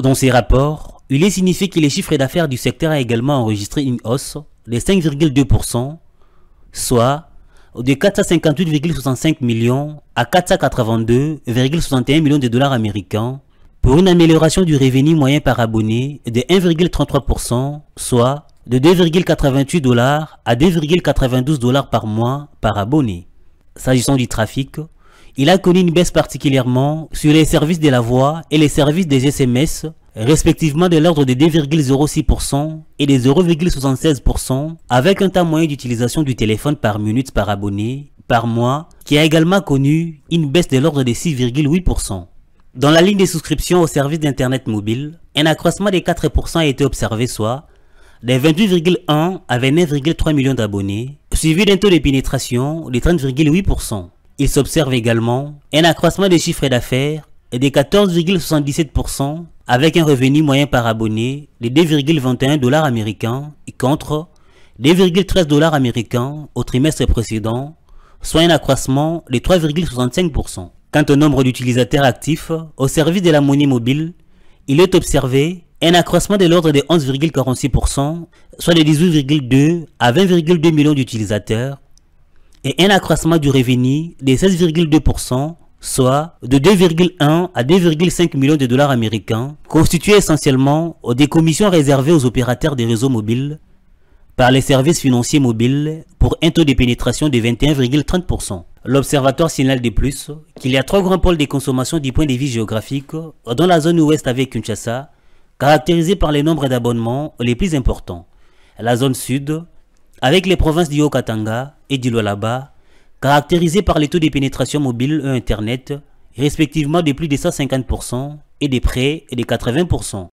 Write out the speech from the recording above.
Dans ces rapports, il est signifié que les chiffres d'affaires du secteur a également enregistré une hausse de 5,2%, soit de 458,65 millions à 482,61 millions de dollars américains pour une amélioration du revenu moyen par abonné de 1,33%, soit de 2,88 dollars à 2,92 dollars par mois par abonné. S'agissant du trafic, il a connu une baisse particulièrement sur les services de la voix et les services des SMS, respectivement de l'ordre de 2,06% et de 0,76%, avec un temps moyen d'utilisation du téléphone par minute par abonné par mois, qui a également connu une baisse de l'ordre de 6,8%. Dans la ligne des souscriptions aux services d'Internet mobile, un accroissement de 4% a été observé, soit des 28,1 à 29,3 millions d'abonnés, suivi d'un taux de pénétration de 30,8% il s'observe également un accroissement des chiffres d'affaires de 14,77% avec un revenu moyen par abonné de 2,21 dollars américains contre 2,13 dollars américains au trimestre précédent, soit un accroissement de 3,65%. Quant au nombre d'utilisateurs actifs au service de la monnaie mobile, il est observé un accroissement de l'ordre de 11,46%, soit de 18,2 à 20,2 millions d'utilisateurs et un accroissement du revenu de 16,2%, soit de 2,1 à 2,5 millions de dollars américains, constitué essentiellement des commissions réservées aux opérateurs des réseaux mobiles par les services financiers mobiles pour un taux de pénétration de 21,30%. L'Observatoire signale de plus qu'il y a trois grands pôles de consommation du point de vue géographique dans la zone ouest avec Kinshasa, caractérisée par les nombres d'abonnements les plus importants. La zone sud, avec les provinces du et du Lualaba, caractérisées par les taux de pénétration mobile et Internet, respectivement de plus de 150% et des près et de 80%.